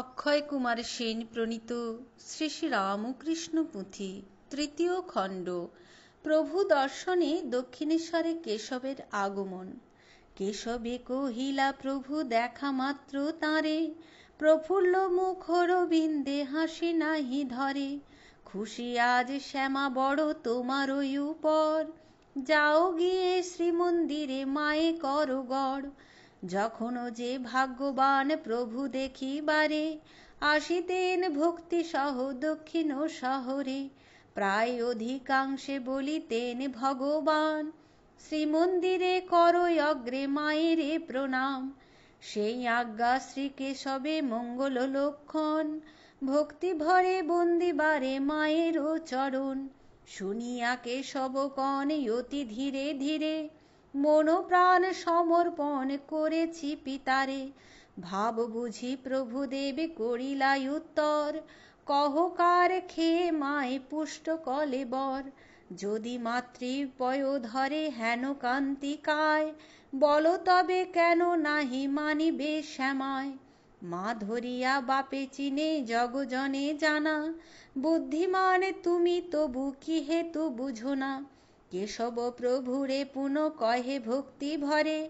অক্ষয় কুমার সেন প্রণীত শ্রী শ্রী রামকৃষ্ণ পুঁথি তৃতীয় খণ্ড প্রভু দর্শনে দক্ষিণেশ্বরে কেশবের আগমন কেশবে কহিলা প্রভু দেখা মাত্র তাঁরে প্রফুল্ল মুখর বিন্দে হাসি নাহি ধরে খুশি আজ শ্যামা বড় তোমারই উপর যাও গিয়ে শ্রীমন্দিরে মায়ে কর গড় যখনও যে ভাগ্যবান প্রভু দেখিবারে আসিতেন ভক্তি সহ দক্ষিণ শহরে প্রায় অধিকাংশে বলিতেন ভগবান শ্রীমন্দিরে করই অগ্রে মায়েরে প্রণাম সেই আজ্ঞা শ্রীকেশবে মঙ্গল লক্ষণ ভক্তি ভরে বন্দিবারে মায়েরও চরণ শুনিয়া কেশবকণ অতি ধীরে ধীরে প্রাণ সমর্পণ করেছি পিতারে ভাব বুঝি প্রভু দেবে করিলাই উত্তর কহকার খেয়ে মায় পুষ্ট কলে বর যদি পয় ধরে হেন কান্তিকায় বল তবে কেন নাহি মানিবে শ্যামায় মা ধরিয়া বাপে চিনে জগজনে জানা বুদ্ধিমান তুমি তবু কি হেতু বুঝো না কেশব প্রভুরে পুন কহে ভক্তি ভরে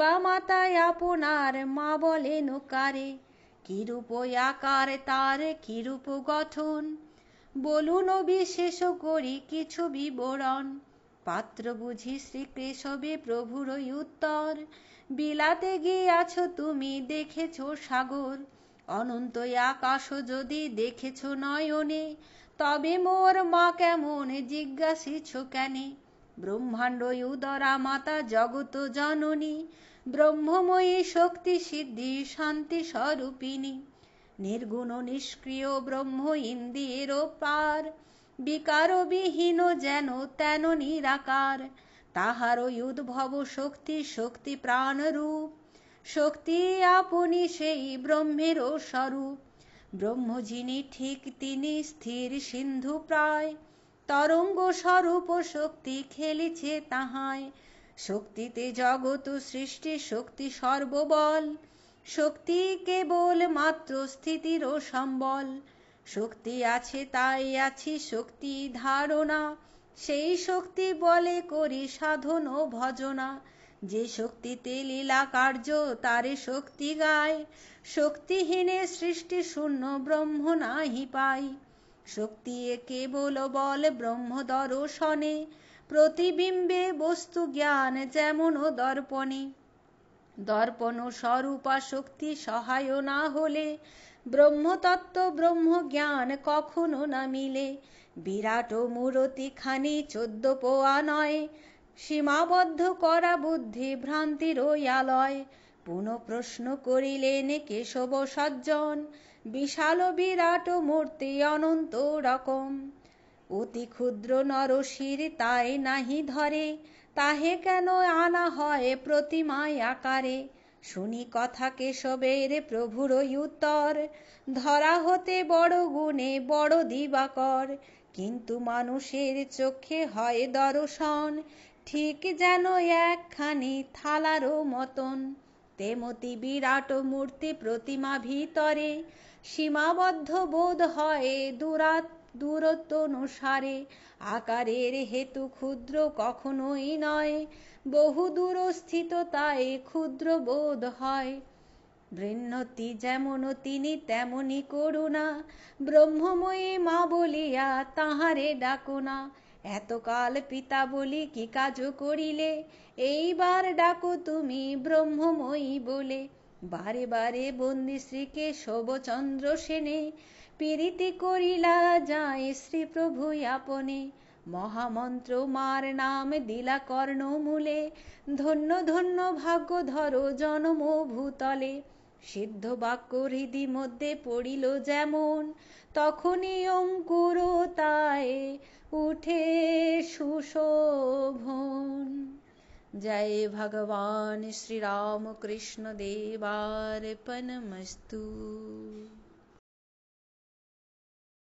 বা মাতায় আপনার মা বলে নোকারে কিরূপ আকার তার কিরূপ গঠন বলুন বিশেষ করি কিছু বিবরণ পাত্র বুঝি শ্রী প্রভুর প্রভুরই উত্তর বিলাতে গিয়াছ তুমি দেখেছ সাগর অনন্ত আকাশ যদি দেখেছ নয়নে তবে মোর মা কেমন জিজ্ঞাসিছ কেনে ব্রহ্মাণ্ড উদরা মাতা জগত জননী ব্রহ্মময়ী শক্তি সিদ্ধি শান্তি স্বরূপিণী নির্গুণ নিষ্ক্রিয় ব্রহ্ম ইন্দির পার বিকারবিহীন যেন তেন নিরাকার তাহার উদ্ভব শক্তি শক্তি প্রাণরূপ শক্তি আপনি সেই ব্রহ্মেরও স্বরূপ ব্রহ্ম যিনি ঠিক তিনি স্থির সিন্ধু প্রায় তরঙ্গ স্বরূপ শক্তি খেলিছে তাহায় শক্তিতে জগৎ সৃষ্টি শক্তি সর্ববল শক্তি কেবল মাত্র স্থিতিরও সম্বল শক্তি আছে তাই আছি শক্তি ধারণা সেই শক্তি বলে করি সাধন ও ভজনা যে শক্তিতে লীলা কার্য তারে শক্তি গায় শক্তিহীনে সৃষ্টি শূন্য ব্রহ্ম নাহি পাই শক্তি এ কেবল বল ব্রহ্ম দর্শনে প্রতিবিম্বে বস্তু জ্ঞান যেমন দর্পণে দর্পণ স্বরূপা শক্তি সহায় না হলে ব্রহ্মতত্ত্ব ব্রহ্মজ্ঞান কখনো না মিলে বিরাট মূরতি খানি চোদ্দ পোয়া নয় সীমাবদ্ধ করা বুদ্ধি ভ্রান্তির আলয় পুন প্রশ্ন করিলেন কেশব সজ্জন বিশাল বিরাট মূর্তি অনন্ত রকম অতি ক্ষুদ্র নরশির তাই নাহি ধরে তাহে কেন আনা হয় প্রতিমায় আকারে শুনি কথা কেশবের প্রভুর উত্তর ধরা হতে বড় গুণে বড় দিবাকর কিন্তু মানুষের চোখে হয় দর্শন ঠিক যেন একখানি থালারও মতন তেমতি বিরাট মূর্তি প্রতিমা ভিতরে সীমাবদ্ধ বোধ হয় দূরাত দূরত্ব অনুসারে আকারের হেতু ক্ষুদ্র কখনোই নয় বহু স্থিত তাই ক্ষুদ্র বোধ হয় বৃন্নতি যেমন তিনি তেমনি করুণা ব্রহ্মময়ী মা বলিয়া তাহারে ডাকুনা এতকাল পিতা বলি কি কাজ করিলে এইবার ডাকো তুমি ব্রহ্মময়ী বলে বারে বারে বন্দি শ্রীকে শোভচন্দ্র সেনে পিরিতি করিলা যায় শ্রী প্রভু আপনে মহামন্ত্র মার নাম দিলা কর্ণমূলে ধন্য ধন্য ভাগ্য ধরো জনম ভূতলে সিদ্ধ বাক্য হৃদি মধ্যে পড়িল যেমন তখনই অঙ্কুর তায় উঠে সুশোভন জয় ভগবান শ্রীরামকৃষ্ণ দেবার্পণমস্তু